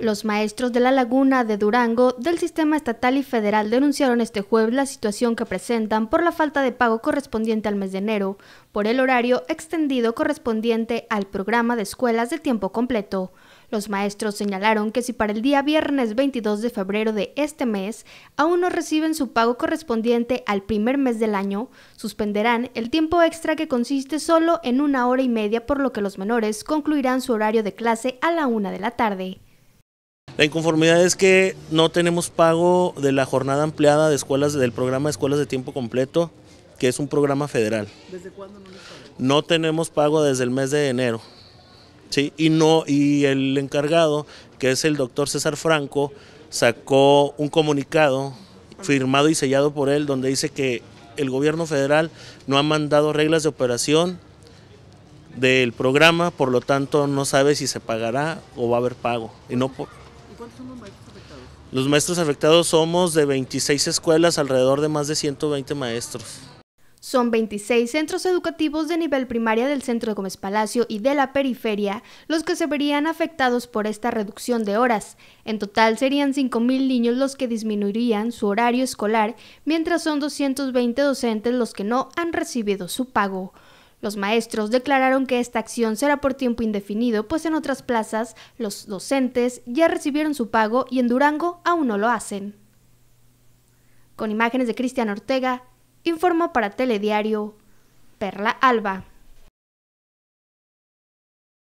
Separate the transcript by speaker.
Speaker 1: Los maestros de la laguna de Durango del sistema estatal y federal denunciaron este jueves la situación que presentan por la falta de pago correspondiente al mes de enero, por el horario extendido correspondiente al programa de escuelas de tiempo completo. Los maestros señalaron que si para el día viernes 22 de febrero de este mes aún no reciben su pago correspondiente al primer mes del año, suspenderán el tiempo extra que consiste solo en una hora y media por lo que los menores concluirán su horario de clase a la una de la
Speaker 2: tarde. La inconformidad es que no tenemos pago de la jornada ampliada de escuelas del programa de Escuelas de Tiempo Completo, que es un programa federal. ¿Desde cuándo no les tenemos? No tenemos pago desde el mes de enero. Sí, y no y el encargado, que es el doctor César Franco, sacó un comunicado firmado y sellado por él donde dice que el gobierno federal no ha mandado reglas de operación del programa, por lo tanto no sabe si se pagará o va a haber pago. Y no los maestros afectados? Los maestros afectados somos de 26 escuelas, alrededor de más de 120 maestros.
Speaker 1: Son 26 centros educativos de nivel primaria del centro de Gómez Palacio y de la periferia los que se verían afectados por esta reducción de horas. En total serían 5.000 niños los que disminuirían su horario escolar, mientras son 220 docentes los que no han recibido su pago. Los maestros declararon que esta acción será por tiempo indefinido, pues en otras plazas los docentes ya recibieron su pago y en Durango aún no lo hacen. Con imágenes de Cristian Ortega, informó para Telediario Perla Alba.